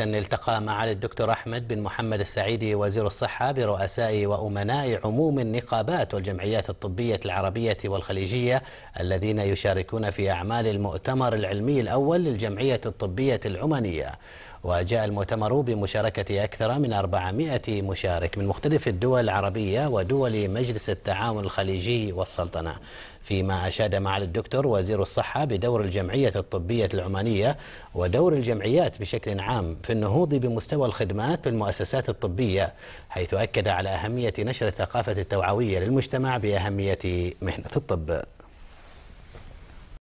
التقى معالي الدكتور أحمد بن محمد السعيدي وزير الصحة برؤساء وأمناء عموم النقابات والجمعيات الطبية العربية والخليجية الذين يشاركون في أعمال المؤتمر العلمي الأول للجمعية الطبية العمانية وجاء المؤتمر بمشاركة أكثر من 400 مشارك من مختلف الدول العربية ودول مجلس التعاون الخليجي والسلطنة فيما أشاد معالي الدكتور وزير الصحة بدور الجمعية الطبية العمانية ودور الجمعيات بشكل عام في النهوض بمستوى الخدمات بالمؤسسات الطبية حيث أكد على أهمية نشر الثقافة التوعوية للمجتمع بأهمية مهنة الطب